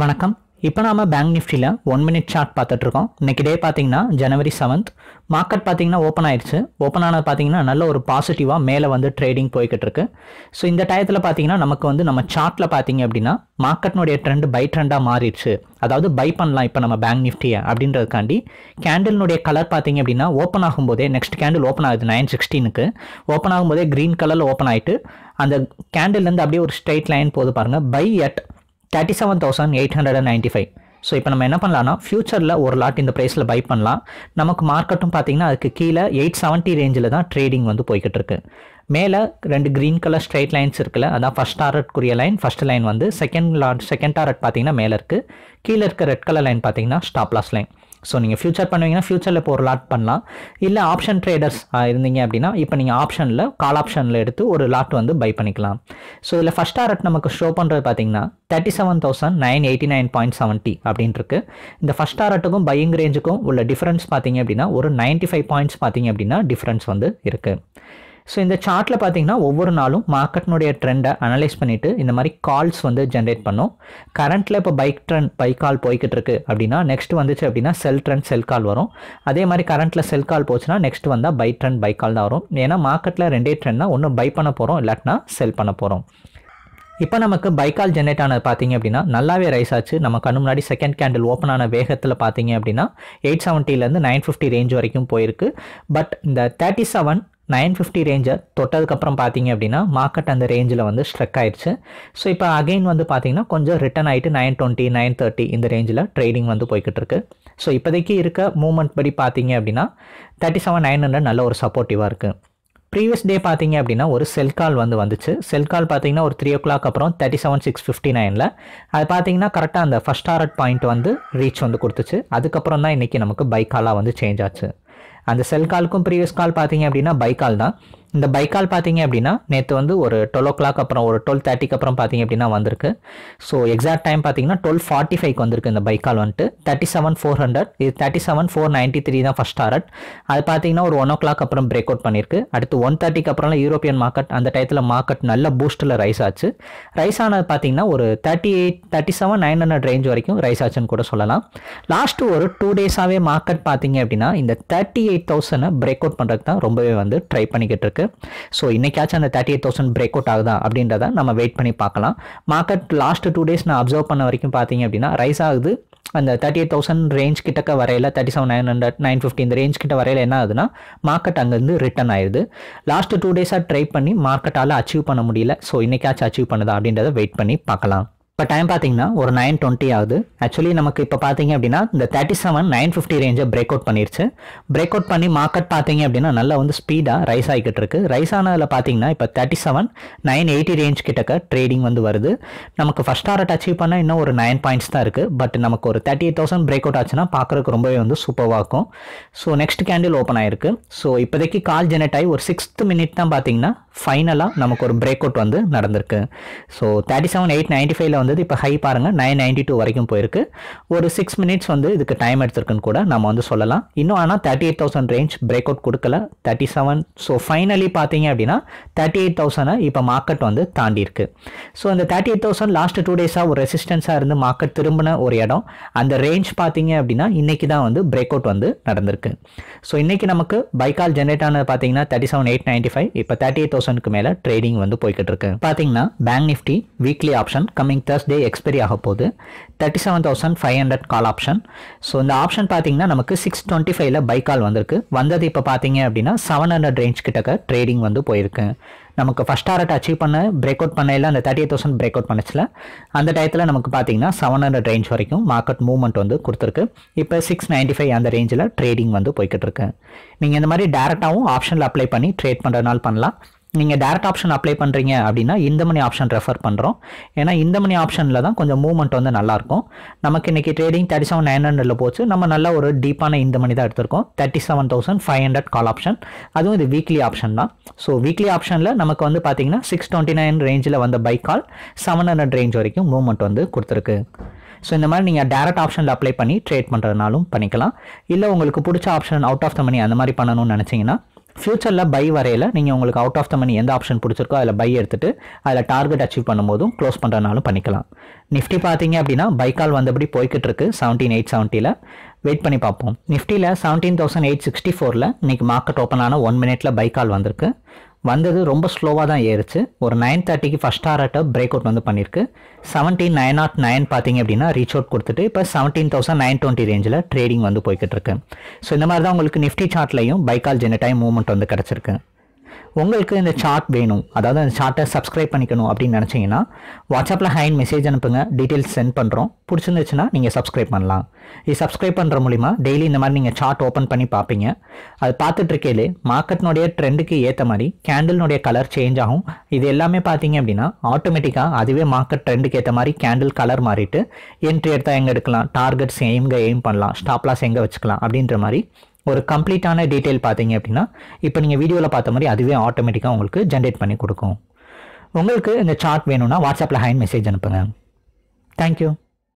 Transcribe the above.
வணக்கம் இப்போ நாம பேங்க் நிஃப்டியில் ஒன் மினிட் சார்ட் பார்த்துட்ருக்கோம் இன்றைக்கி டே பார்த்தீங்கன்னா ஜனவரி செவன்த் மார்க்கெட் பார்த்தீங்கன்னா ஓப்பன் ஆயிடுச்சு ஓப்பன் ஆனது பார்த்தீங்கன்னா நல்ல ஒரு பாசிட்டிவாக மேலே வந்து ட்ரேடிங் போய்கிட்டு இருக்கு ஸோ இந்த டயத்தில் பார்த்தீங்கன்னா நமக்கு வந்து நம்ம சார்ட்டில் பார்த்தீங்க அப்படின்னா மார்க்கெட்னுடைய ட்ரெண்ட் பை ட்ரெண்டாக மாறிடுச்சு அதாவது பை பண்ணலாம் இப்போ நம்ம பேங்க் நிஃப்டியை அப்படின்றதுக்காண்டி கேண்டில்னுடைய கலர் பார்த்தீங்க அப்படின்னா ஓப்பன் ஆகும்போதே நெக்ஸ்ட் கேண்டில் ஓப்பன் ஆகுது நைன் சிக்ஸ்டீனுக்கு ஓப்பன் ஆகும்போதே க்ரீன் கலரில் ஓப்பன் ஆகிட்டு அந்த கேண்டில்லேருந்து அப்படியே ஒரு ஸ்ட்ரைட் லைன் போது பாருங்கள் by at thirty seven thousand eight hundred and ninety five so இப்போ நம்ம என்ன பண்ணலாம்னா ஃப்யூச்சரில் ஒரு லாட் இந்த ப்ரைஸில் பை பண்ணலாம் நமக்கு மார்க்கெட்டும் பார்த்திங்கன்னா அதுக்கு கீழே எயிட் செவன்ட்டி ரேஞ்சில் தான் ட்ரேடிங் வந்து போய்கிட்டு இருக்கு மேலே ரெண்டு க்ரீன் கலர் ஸ்ட்ரைட் லைன்ஸ் இருக்குல்ல அதான் ஃபஸ்ட் டாரட்க்குரிய லைன் ஃபஸ்ட் லைன் வந்து செகண்ட் லாட் செகண்ட் டாரட் பார்த்திங்கன்னா மேலே இருக்குது கீழே இருக்க ரெட் கலர் லைன் பார்த்திங்கன்னா ஸ்டாப்லாஸ் லைன் ஸோ நீங்கள் ஃபியூச்சர் பண்ணுவீங்கன்னா ஃபியூச்சரில் இப்போ ஒரு லாட் பண்ணலாம் இல்லை ஆப்ஷன் ட்ரேடர்ஸ் இருந்தீங்க அப்படின்னா இப்போ நீங்கள் ஆப்ஷனில் கால் ஆப்ஷனில் எடுத்து ஒரு லாட் வந்து பை பண்ணிக்கலாம் ஸோ இதில் ஃபஸ்ட் டாரட் நமக்கு ஷோ பண்ணுறது பார்த்தீங்கன்னா thirty seven thousand nine eighty nine point seventy அப்படின்ட்டுருக்கு இந்த ஃபஸ்ட் டாரட்டுக்கும் பையிங் ரேஞ்சுக்கும் உள்ள டிஃப்ரென்ஸ் பார்த்தீங்க அப்படின்னா ஒரு நைன்ட்டி ஃபைவ் பாயிண்ட்ஸ் பார்த்தீங்க அப்படின்னா டிஃப்ரென்ஸ் வந்து இருக்குது ஸோ இந்த சார்ட்டில் பார்த்தீங்கன்னா ஒவ்வொரு நாளும் மார்க்கெட்னுடைய ட்ரெண்டை அனலைஸ் பண்ணிவிட்டு இந்த மாதிரி கால்ஸ் வந்து ஜென்ரேட் பண்ணும் கரண்ட்டில் இப்போ பைக் ட்ரெண்ட் பைக் கால் போய்கிட்டு இருக்கு அப்படின்னா நெக்ஸ்ட் வந்துச்சு அப்படின்னா செல் ட்ரெண்ட் செல் கால் வரும் அதே மாதிரி கரண்ட்டில் செல் கால் போச்சுன்னா நெக்ஸ்ட் வந்தால் பை ட்ரெண்ட் பைக் கால் தான் வரும் ஏன்னா மார்க்கெட்டில் ரெண்டே ட்ரெண்ட்னா ஒன்று பை பண்ண போகிறோம் இல்லாட்டினா செல் பண்ண போகிறோம் இப்போ நமக்கு பைக்கால் ஜென்ரேட் ஆனது பார்த்தீங்க அப்படின்னா நல்லாவே ரைஸ் ஆச்சு நம்ம கண்ணு முன்னாடி செகண்ட் கேண்டில் ஓப்பன் ஆன வேகத்தில் பார்த்தீங்க அப்படின்னா எயிட் செவன்ட்டிலேருந்து நைன் ஃபிஃப்டி ரேஞ்ச் வரைக்கும் போயிருக்கு பட் இந்த தேர்ட்டி செவன் நைன் ஃபிஃப்டி ரேஞ்சை தொட்டதுக்கப்புறம் பார்த்தீங்க அப்படின்னா மார்க்கெட் அந்த ரேஞ்சில் வந்து ஸ்ட்ரக் ஆயிடுச்சு ஸோ இப்போ அகெயின் வந்து பார்த்தீங்கன்னா கொஞ்சம் ரிட்டன் ஆகிட்டு நைன் டுவெண்ட்டி நைன் தேர்ட்டி இந்த ரேஞ்சில் ட்ரேடிங் வந்து போய்கிட்டு இருக்கு ஸோ இப்போதைக்கு இருக்க மூமெண்ட் படி பார்த்தீங்க அப்படின்னா தேர்ட்டி செவன் நைன் ஹண்ட்ரட் நல்ல ஒரு சப்போர்ட்டிவாக இருக்குது ப்ரீவியஸ் டே பார்த்தீங்க அப்படின்னா ஒரு செல் கால் வந்து வந்துச்சு செல் கால் பார்த்தீங்கன்னா ஒரு த்ரீ ஓ கிளாக் அப்புறம் தேர்ட்டி செவன் சிக்ஸ் ஃபிஃப்டி நைனில் அது பார்த்தீங்கன்னா கரெக்டாக அந்த ஃபஸ்ட் ஆர்ட் பாயிண்ட் வந்து ரீச் வந்து கொடுத்துச்சு அதுக்கப்புறம் தான் இன்றைக்கி நமக்கு பைக்காலாக வந்து சேஞ்ச் ஆச்சு அந்த செல் காலுக்கும் ப்ரீவியஸ் கால் பார்த்தீங்க அப்படின்னா பைக்கால் தான் இந்த பைக்கால் பார்த்தீங்க அப்படின்னா நேற்று வந்து ஒரு டுவெல் ஓ கிளாக் அப்புறம் ஒரு டுவெல் தேர்ட்டிக்கு அப்புறம் பார்த்தீங்க அப்படின்னா வந்திருக்கு ஸோ எக்ஸாக்ட் டைம் பார்த்தீங்கன்னா டுவெல் ஃபார்ட்டி ஃபைவ்க்கு வந்திருக்கு இந்த பைக்கால் வந்துட்டு தேர்ட்டி செவன் ஃபோர் ஹண்ட்ரட் இது thirty seven four ninety three தான் ஃபஸ்ட் ஆர்ட் அது பார்த்தீங்கன்னா ஒரு ஒன் ஓ கிளாக் அப்புறம் பிரேக் அவுட் பண்ணியிருக்கு அடுத்து ஒன் தேர்ட்டிக்கு அப்புறம் யூரோப்பியன் மார்க்கெட் அந்த டயத்தில் மார்க்கெட் நல்ல பூஸ்ட்டில் ரைஸ் ஆச்சு ரைஸ் ஆனது பார்த்தீங்கன்னா ஒரு thirty eight thirty seven nine hundred range வரைக்கும் ரைஸ் ஆச்சுன்னு கூட சொல்லலாம் லாஸ்ட்டு ஒரு டூ டேஸாகவே மார்க்கெட் பார்த்தீங்க அப்படின்னா இந்த தேர்ட்டி தேர்ட்டி எயிட் தௌசண்டை பிரேக் அவுட் பண்ணுறது தான் ரொம்பவே வந்து ட்ரை பண்ணிக்கிட்டு இருக்கு ஸோ இன்றைக்காச்சும் அந்த thirty eight thousand break out ஆகுதா அப்படின்றத நம்ம வெயிட் பண்ணி பார்க்கலாம் மார்க்கெட் லாஸ்ட் டூ டேஸ் நான் அப்சர்வ் பண்ண வரைக்கும் பார்த்தீங்க அப்படின்னா ரைஸ் ஆகுது அந்த தேர்ட்டி எயிட் தௌசண்ட் ரேஞ்ச் கிட்டக்க வரையில thirty seven nine hundred nine fifty இந்த ரேஞ்ச் கிட்ட வரையில என்ன ஆகுதுன்னா மார்க்கெட் அங்கேருந்து ரிட்டன் ஆயிடுது லாஸ்ட் டூ டேஸாக ட்ரை பண்ணி மார்க்கெட்டால் அச்சீவ் பண்ண முடியல ஸோ இன்றைக்காச்சும் அச்சீவ் பண்ணுதா அப்படின்றத வெயிட் பண்ணி பார்க்கலாம் இப்போ டைம் பார்த்தீங்கன்னா ஒரு நைன் டுவெண்ட்டி ஆகுது ஆக்சுவலி நமக்கு இப்போ பார்த்தீங்க அப்படின்னா இந்த தேர்ட்டி செவன் நைன் ஃபிஃப்டி ரேஞ்சை பிரேக் அவுட் பண்ணிருச்சு பிரேக் அவுட் பண்ணி மார்க்கெட் பார்த்தீங்க அப்படின்னா நல்லா வந்து ஸ்பீடாக ரைஸ் ஆகிக்கிட்டு இருக்கு ரைஸ் ஆனதில் பார்த்தீங்கன்னா இப்போ thirty seven nine eighty range கிட்டக்க ட்ரேடிங் வந்து வருது நமக்கு ஃபஸ்ட் ஆர்ட் அச்சீவ் பண்ணால் இன்னும் ஒரு நைன் பாயிண்ட்ஸ் தான் இருக்குது பட் நமக்கு ஒரு thirty eight thousand break out ஆச்சுன்னா பார்க்குறதுக்கு ரொம்பவே வந்து சூப்பராக இருக்கும் ஸோ நெக்ஸ்ட் கேண்டில் ஓப்பன் ஆயிருக்கு ஸோ இப்போதைக்கு கால் ஜெனரேட் ஆகி ஒரு சிக்ஸ்த் மினிட் தான் பார்த்தீங்கன்னா ஃபைனலாக நமக்கு ஒரு பிரேக் அவுட் வந்து நடந்திருக்கு so thirty seven eight ninety ஃபைவ்ல வந்து வந்தது இப்போ ஹை பாருங்கள் நைன் நைன்டி டூ வரைக்கும் போயிருக்கு ஒரு சிக்ஸ் மினிட்ஸ் வந்து இதுக்கு டைம் எடுத்திருக்குன்னு கூட நம்ம வந்து சொல்லலாம் இன்னும் ஆனால் thirty eight thousand range break out கொடுக்கல தேர்ட்டி செவன் ஸோ ஃபைனலி பார்த்தீங்க அப்படின்னா தேர்ட்டி எயிட் தௌசண்டை இப்போ மார்க்கெட் வந்து தாண்டி இருக்கு ஸோ அந்த thirty eight thousand last two டேஸாக ஒரு ரெசிஸ்டன்ஸாக இருந்து மார்க்கெட் திரும்பின ஒரு இடம் அந்த ரேஞ்ச் பார்த்தீங்க அப்படின்னா இன்றைக்கி தான் வந்து பிரேக் அவுட் வந்து நடந்திருக்கு ஸோ இன்றைக்கி நமக்கு பைக்கால் ஜென்ரேட் ஆனது பார்த்தீங்கன்னா thirty seven eight ninety five இப்போ தேர்ட்டி எயிட் தௌசண்ட்க்கு மேலே ட்ரேடிங் வந்து போய்கிட்டு இருக்கு பார்த்தீங்கன்னா bank Nifty weekly option coming the day expiry ஆக போகுது thirty seven thousand five hundred call option so இந்த ஆப்ஷன் பார்த்தீங்கன்னா நமக்கு சிக்ஸ் டுவெண்ட்டி ஃபைவ்ல பை கால் வந்திருக்கு வந்தது இப்போ பார்த்தீங்க அப்படின்னா செவன் ஹண்ட்ரட் ரேஞ்ச் கிட்டக்க ட்ரேடிங் வந்து போயிருக்கு நமக்கு ஃபஸ்ட் டாரட் அச்சீவ் பண்ண பிரேக் அவுட் பண்ணையில் அந்த தேர்ட்டி தௌசண்ட் பிரேக் அவுட் பண்ணிச்சில் அந்த டயத்தில் நமக்கு பார்த்தீங்கன்னா செவன் ஹண்ட்ரட் ரேஞ்ச் வரைக்கும் மார்க்கெட் மூவ்மெண்ட் வந்து கொடுத்துருக்கு இப்போ சிக்ஸ் நைன்டி ஃபைவ் அந்த ரேஞ்சில் ட்ரேடிங் வந்து போய்கிட்டு இருக்கு நீங்கள் இந்த மாதிரி டேரெக்டாகவும் ஆப்ஷனில் அப்ளை பண்ணி ட்ரேட் பண்ணுறதுனால பண்ணலாம் நீங்கள் டேரக்ட் ஆப்ஷன் அப்ளை பண்ணுறீங்க அப்படின்னா இந்த மணி ஆப்ஷன் ரெஃபர் பண்ணுறோம் ஏன்னா இந்த மணி ஆப்ஷனில் தான் கொஞ்சம் மூவ்மெண்ட் வந்து நல்லாயிருக்கும் நமக்கு இன்றைக்கி ட்ரேடிங் தேர்ட்டி செவன் நைன் ஹண்ட்ரடில் போச்சு நம்ம நல்ல ஒரு டீப்பான இந்த மணி தான் எடுத்திருக்கோம் thirty seven thousand five hundred call option அதுவும் இது வீக்லி ஆப்ஷன் தான் ஸோ வீக்லி ஆப்ஷனில் நமக்கு வந்து பார்த்திங்கன்னா சிக்ஸ் டுவெண்ட்டி நைன் ரேஞ்சில் வந்த buy call seven hundred range வரைக்கும் மூவ்மெண்ட் வந்து கொடுத்துருக்கு ஸோ இந்த மாதிரி நீங்கள் டேரக்ட் ஆப்ஷனில் அப்ளை பண்ணி ட்ரேட் பண்ணுறதுனாலும் பண்ணிக்கலாம் இல்லை உங்களுக்கு பிடிச்ச option out of the money அந்த மாதிரி பண்ணணும்னு நினச்சிங்கன்னா ஃப்யூச்சரில் பை வரையில் நீங்கள் உங்களுக்கு அவுட் ஆஃப் த மணி எந்த ஆப்ஷன் பிடிச்சிருக்கோ அதில் பை எடுத்துட்டு அதில் டார்கெட் அச்சீவ் பண்ணும்போதும் க்ளோஸ் பண்ணுறனாலும் பண்ணிக்கலாம் நிஃப்டி பார்த்தீங்க அப்படின்னா பைக்கால் வந்தபடி போய்கிட்டு இருக்கு செவன்டீன் எயிட் செவன்ட்டியில் வெயிட் பண்ணி பார்ப்போம் நிஃப்டியில் செவன்டீன் தௌசண்ட் எயிட் சிக்ஸ்டி ஃபோரில் இன்றைக்கி மார்க்கெட் ஓப்பன் ஆன ஒன் மினிட்ல பைக்கால் வந்திருக்கு வந்தது ரொம்ப ஸ்லோவாக தான் ஏறிச்சு ஒரு நைன் தேர்ட்டிக்கு ஃபஸ்ட் ஆர்ட்டை பிரேக் அவுட் வந்து பண்ணியிருக்கு seventeen nine naught oh nine பார்த்தீங்க அப்படின்னா ரீச் அவுட் கொடுத்துட்டு இப்போ செவன்டீன் தௌசண்ட் நைன் டுவெண்ட்டி ரேஞ்சில் ட்ரேடிங் வந்து போய்கிட்டு இருக்கு ஸோ இந்த மாதிரி தான் உங்களுக்கு நிஃப்டி சார்ட்லையும் பைக்கால் ஜெனட்டாய் மூவ்மெண்ட் வந்து கிடச்சிருக்கு உங்களுக்கு இந்த சார்ட் வேணும் அதாவது அந்த சார்ட்டை சப்ஸ்கிரைப் பண்ணிக்கணும் அப்படின்னு நினச்சிங்கன்னா வாட்ஸ்அப்பில் ஹைன் மெசேஜ் அனுப்புங்க டீட்டெயில்ஸ் சென்ட் பண்ணுறோம் பிடிச்சிருந்துச்சுன்னா நீங்கள் சப்ஸ்கிரைப் பண்ணலாம் இது சப்ஸ்கிரைப் பண்ணுற மூலிமா டெய்லி இந்த மாதிரி நீங்கள் சார்ட் ஓப்பன் பண்ணி பார்ப்பீங்க அது பார்த்துட்ருக்கையிலே மார்க்கெட்னுடைய ட்ரெண்டுக்கு ஏற்ற மாதிரி கேண்டில்னுடைய கலர் சேஞ்ச் ஆகும் இது எல்லாமே பார்த்தீங்க அப்படின்னா ஆட்டோமேட்டிக்காக அதுவே மார்க்கெட் ட்ரெண்டுக்கு ஏற்ற மாதிரி கேண்டில் கலர் மாறிட்டு என்ட்ரி எடுத்தால் எங்கே எடுக்கலாம் டார்கெட்ஸ் எங்கே எய்ம் பண்ணலாம் ஸ்டாப்லாஸ் எங்கே வச்சுக்கலாம் அப்படின்ற மாதிரி ஒரு கம்ப்ளீட்டான டீட்டெயில் பார்த்தீங்க அப்படின்னா இப்போ நீங்கள் வீடியோவில் பார்த்த மாதிரி அதுவே ஆட்டோமேட்டிக்காக உங்களுக்கு ஜென்ரேட் பண்ணி கொடுக்கும் உங்களுக்கு இந்த சார்ட் வேணும்னா வாட்ஸ்அப்பில் ஹேண்ட் மெசேஜ் அனுப்புங்க தேங்க்யூ